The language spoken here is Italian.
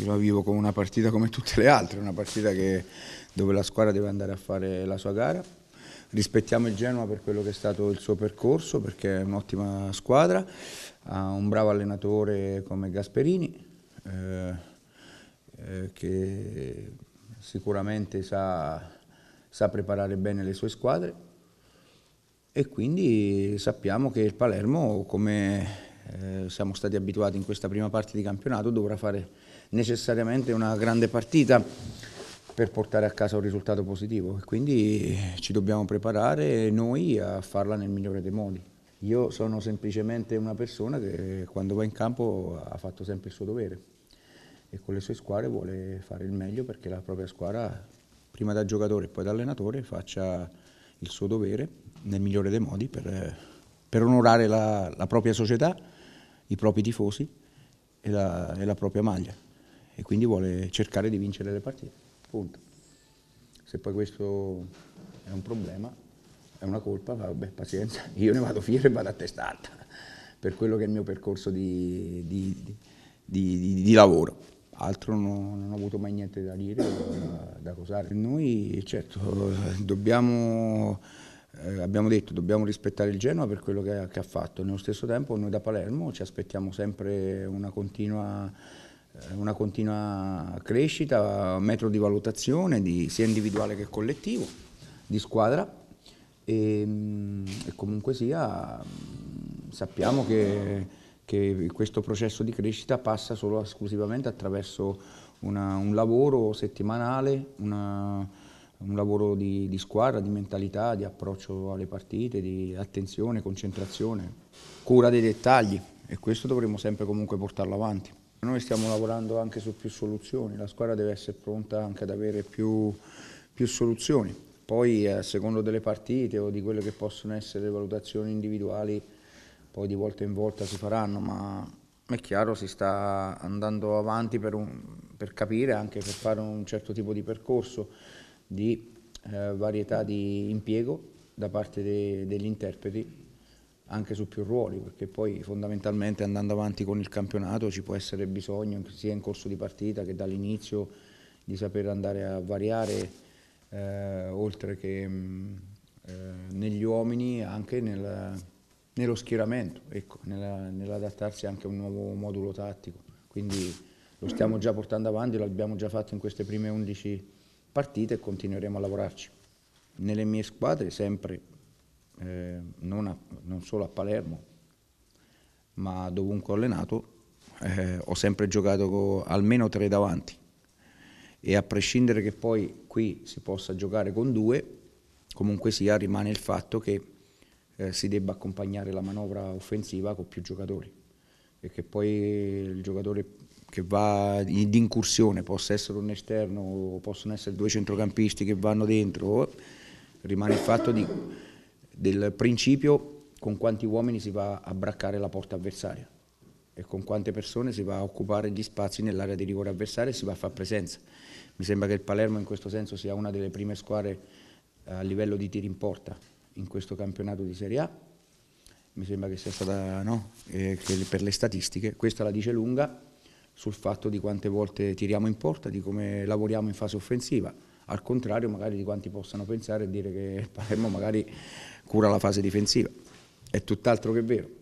io la vivo come una partita come tutte le altre, una partita che, dove la squadra deve andare a fare la sua gara. Rispettiamo il Genoa per quello che è stato il suo percorso, perché è un'ottima squadra, ha un bravo allenatore come Gasperini, eh, eh, che sicuramente sa, sa preparare bene le sue squadre e quindi sappiamo che il Palermo, come eh, siamo stati abituati in questa prima parte di campionato, dovrà fare necessariamente una grande partita per portare a casa un risultato positivo quindi ci dobbiamo preparare noi a farla nel migliore dei modi. Io sono semplicemente una persona che quando va in campo ha fatto sempre il suo dovere e con le sue squadre vuole fare il meglio perché la propria squadra, prima da giocatore e poi da allenatore, faccia il suo dovere nel migliore dei modi per, eh, per onorare la, la propria società i propri tifosi e la, e la propria maglia e quindi vuole cercare di vincere le partite, punto. Se poi questo è un problema, è una colpa, vabbè, pazienza, io ne vado fiero e vado a testa alta per quello che è il mio percorso di, di, di, di lavoro. Altro no, non ho avuto mai niente da dire, da, da cosare. Noi certo dobbiamo eh, abbiamo detto dobbiamo rispettare il Genoa per quello che, che, ha fatto, nello stesso tempo noi da Palermo ci aspettiamo sempre una continua, eh, una continua crescita, metro di valutazione di, sia individuale che collettivo, di squadra e, ehm, e comunque sia mm, sappiamo che, che, questo processo di crescita passa solo esclusivamente attraverso una, un lavoro settimanale, una, un lavoro di, di, squadra, di mentalità, di approccio alle partite, di attenzione, concentrazione, cura dei dettagli e questo dovremmo sempre comunque portarlo avanti. Noi stiamo lavorando anche su più soluzioni, la squadra deve essere pronta anche ad avere più, più soluzioni. Poi eh, a secondo delle partite o di quelle che possono essere le valutazioni individuali, poi di volta in volta si faranno, ma è chiaro si sta andando avanti per, un, per capire, anche per fare un certo tipo di percorso di eh, varietà di impiego da parte de degli interpreti anche su più ruoli, perché poi fondamentalmente andando avanti con il campionato ci può essere bisogno sia in corso di partita che dall'inizio di saper andare a variare eh, oltre che mh, mm, eh, negli uomini anche nel, nello schieramento, ecco, nell'adattarsi nell anche a un nuovo modulo tattico. Quindi lo stiamo già portando avanti, l'abbiamo già fatto in queste prime 11 partite e continueremo a lavorarci. Nelle mie squadre sempre, eh, non, a, non, solo a Palermo, ma dovunque ho allenato, eh, ho sempre giocato almeno tre davanti e a prescindere che poi qui si possa giocare con due, comunque sia rimane il fatto che eh, si debba accompagnare la manovra offensiva con più giocatori e che poi il giocatore che va di incursione possa essere un esterno o possono essere due centrocampisti che vanno dentro, rimane il fatto di, del principio con quanti uomini si va a braccare la porta avversaria e con quante persone si va a occupare gli spazi nell'area di rigore avversaria e si va a far presenza. Mi sembra che il Palermo in questo senso sia una delle prime squadre a livello di tiri in porta in questo campionato di Serie A mi sembra che sia stata, no? eh, per le statistiche, questa la dice lunga sul fatto di quante volte tiriamo in porta, di come lavoriamo in fase offensiva, al contrario magari di quanti possano pensare e dire che Palermo magari cura la fase difensiva, è tutt'altro che vero.